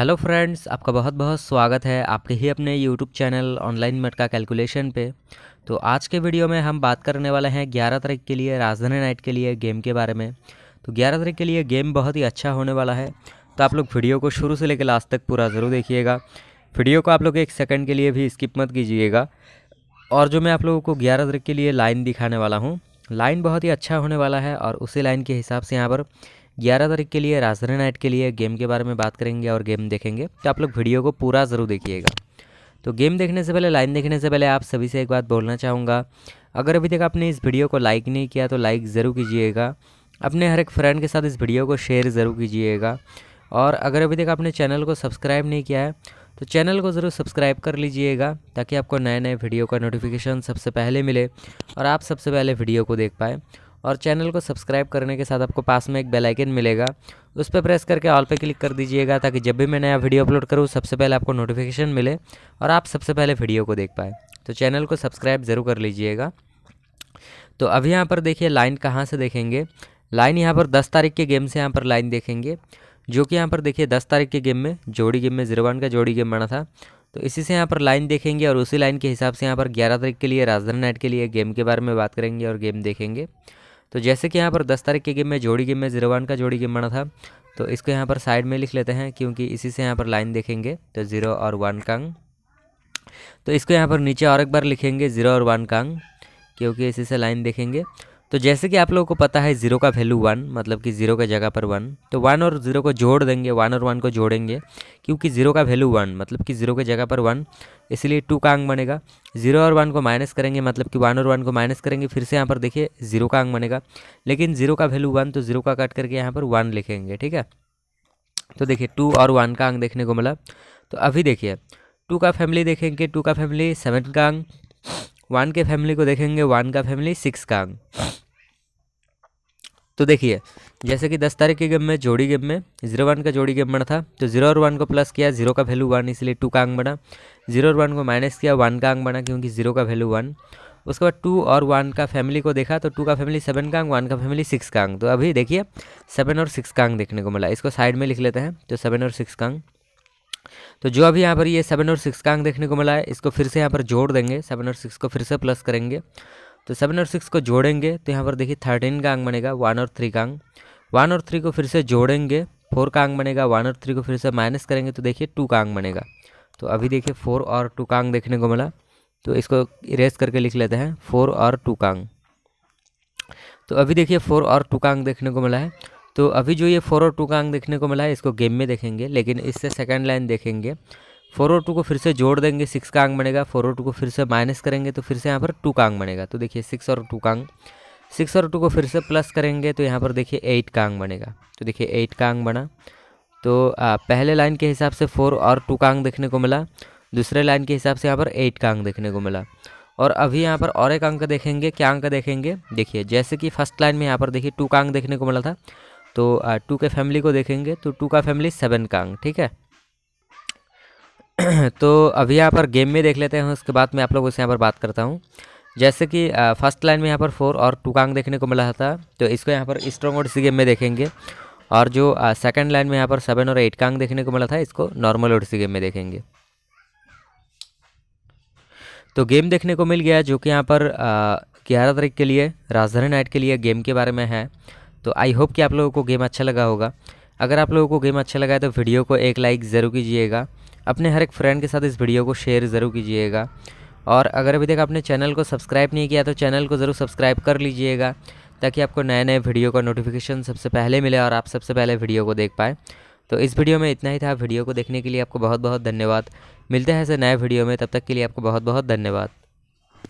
hello friends आपका बहुत बहुत स्वागत है आपके ही अपने यूट्यूब चैनल ऑनलाइन मेट का कैलकुलेशन पे तो आज के वीडियो में हम बात करने वाले हैं 11 तारीख के लिए राजधानी नाइट के लिए गेम के बारे में तो 11 तारीख के लिए गेम बहुत ही अच्छा होने वाला है तो आप लोग वीडियो को शुरू से लेकर लास्ट तक पूरा ज़रूर देखिएगा वीडियो को आप लोग एक सेकेंड के लिए भी स्किप मत कीजिएगा और जो मैं आप लोगों को ग्यारह तारीख के लिए लाइन दिखाने वाला हूँ लाइन बहुत ही अच्छा होने वाला है और उसी लाइन के हिसाब से यहाँ पर ग्यारह तारीख के लिए राजधानी नाइट के लिए गेम के बारे में बात करेंगे और गेम देखेंगे तो आप लोग वीडियो को पूरा ज़रूर देखिएगा तो गेम देखने से पहले लाइन देखने से पहले आप सभी से एक बात बोलना चाहूँगा अगर अभी तक आपने इस वीडियो को लाइक नहीं किया तो लाइक ज़रूर कीजिएगा अपने हर एक फ्रेंड के साथ इस वीडियो को शेयर ज़रूर कीजिएगा और अगर अभी तक आपने चैनल को सब्सक्राइब नहीं किया है तो चैनल को ज़रूर सब्सक्राइब कर लीजिएगा ताकि आपको नए नए वीडियो का नोटिफिकेशन सबसे पहले मिले और आप सबसे पहले वीडियो को देख पाएँ और चैनल को सब्सक्राइब करने के साथ आपको पास में एक बेल आइकन मिलेगा उस पर प्रेस करके ऑल पे क्लिक कर दीजिएगा ताकि जब भी मैं नया वीडियो अपलोड करूँ सबसे पहले आपको नोटिफिकेशन मिले और आप सबसे पहले वीडियो को देख पाए तो चैनल को सब्सक्राइब ज़रूर कर लीजिएगा तो अभी यहाँ पर देखिए लाइन कहाँ से देखेंगे लाइन यहाँ पर दस तारीख के गेम से यहाँ पर लाइन देखेंगे जो कि यहाँ पर देखिए दस तारीख के गेम में जोड़ी गेम में जीरो वन का जोड़ी गेम बना था तो इसी से यहाँ पर लाइन देखेंगे और उसी लाइन के हिसाब से यहाँ पर ग्यारह तारीख के लिए राजधानी नाइट के लिए गेम के बारे में बात करेंगे और गेम देखेंगे तो जैसे कि यहाँ पर दस तारीख की गेम में जोड़ी गेम में जीरो वन का जोड़ी गेम बना था तो इसको यहाँ पर साइड में लिख लेते हैं क्योंकि इसी से यहाँ पर लाइन देखेंगे तो ज़ीरो और वन कांग तो इसको यहाँ पर नीचे और एक बार लिखेंगे ज़ीरो और वन कांग क्योंकि इसी से लाइन देखेंगे तो जैसे कि आप लोगों को पता है ज़ीरो का वैल्यू वन मतलब कि ज़ीरो के जगह पर वन तो वन और ज़ीरो को जोड़ देंगे वन और वन को जोड़ेंगे क्योंकि ज़ीरो का वैल्यू वन मतलब कि ज़ीरो के जगह पर वन इसलिए टू का अंग बनेगा ज़ीरो और वन को माइनस करेंगे मतलब कि वन और वन को माइनस करेंगे फिर से यहाँ पर देखिए ज़ीरो का अंग बनेगा लेकिन ज़ीरो का वैल्यू वन तो ज़ीरो का कट करके यहाँ पर वन लिखेंगे ठीक है तो देखिए टू और वन का अंग देखने को मिला तो अभी देखिए टू का फैमिली देखेंगे टू का फैमिली सेवन का अंग वन के फैमिली को देखेंगे वन का फैमिली सिक्स का अंग तो देखिए जैसे कि दस तारीख के गेम में जोड़ी गेम में जीरो वन का जोड़ी गेम बना था तो जीरो और वन को प्लस किया जीरो का वैल्यू वन इसलिए टू का अंक बना जीरो और वन को माइनस किया वन का अंक बना क्योंकि जीरो का वैल्यू वन उसके बाद टू और वन का फैमिली को देखा तो टू का फैमिली सेवन का अंक वन का फैमिली सिक्स का अंक तो अभी देखिए सेवन और सिक्स का अंक देखने को मिला इसको साइड में लिख लेते हैं तो सेवन और सिक्स का अंक तो जो अभी यहाँ पर ये सेवन और सिक्स का अंक देखने को मिला है इसको फिर से यहाँ पर जोड़ देंगे सेवन और सिक्स को फिर से प्लस करेंगे तो सेवन और सिक्स को जोड़ेंगे तो यहाँ पर देखिए थर्टीन का अंक बनेगा वन और थ्री का अंक वन और थ्री को फिर से जोड़ेंगे फोर का अंक बनेगा वन और थ्री को फिर से माइनस करेंगे तो देखिए टू का अंक बनेगा तो अभी देखिए फोर और टू का अंक देखने को मिला तो इसको इरेज करके लिख लेते हैं फोर और टू का अंक तो अभी देखिए फोर और टू का अंक देखने को मिला है तो अभी जो ये फोर और टू का अंक देखने को मिला है इसको गेम में देखेंगे लेकिन इससे सेकेंड लाइन देखेंगे फोर और टू को फिर से जोड़ देंगे सिक्स का अंक बनेगा फोर और टू को फिर से माइनस करेंगे तो फिर से यहाँ पर टू का अंक बनेगा तो देखिए सिक्स और टू का अंक सिक्स और टू को फिर से प्लस करेंगे तो यहाँ पर देखिए एट का अंक बनेगा तो देखिए एट का अंक बना तो आ, पहले लाइन के हिसाब से फोर और टू का अंक देखने को मिला दूसरे लाइन के हिसाब से यहाँ पर एट का अंक देखने को मिला और अभी यहाँ पर और एक अंक देखेंगे क्या अंक देखेंगे देखिए जैसे कि फर्स्ट लाइन में यहाँ पर देखिए टू का अंक देखने को मिला था तो टू के फैमिली को देखेंगे तो टू का फैमिली सेवन कांग ठीक है तो अभी यहाँ पर गेम में देख लेते हैं उसके बाद मैं आप लोगों से यहाँ पर बात करता हूँ जैसे कि फर्स्ट लाइन में यहाँ पर फोर और टू कांग देखने को मिला था तो इसको यहाँ पर स्ट्रॉन्ग और सी गेम में देखेंगे और जो सेकंड लाइन में यहाँ पर सेवन और एट कांग देखने को मिला था इसको नॉर्मल ओडसी गेम में देखेंगे तो गेम देखने को मिल गया जो कि यहाँ पर ग्यारह तारीख के लिए राजधानी नाइट के लिए गेम के बारे में है तो आई होप कि आप लोगों को गेम अच्छा लगा होगा अगर आप लोगों को गेम अच्छा लगा है तो वीडियो को एक लाइक ज़रूर कीजिएगा अपने हर एक फ्रेंड के साथ इस वीडियो को शेयर ज़रूर कीजिएगा और अगर अभी तक आपने चैनल को सब्सक्राइब नहीं किया तो चैनल को ज़रूर सब्सक्राइब कर लीजिएगा ताकि आपको नए नए वीडियो का नोटिफिकेशन सबसे पहले मिले और आप सबसे पहले वीडियो को देख पाएँ तो इस वीडियो में इतना ही था वीडियो को देखने के लिए आपको बहुत बहुत धन्यवाद मिलते हैं ऐसे नए वीडियो में तब तक के लिए आपको बहुत बहुत धन्यवाद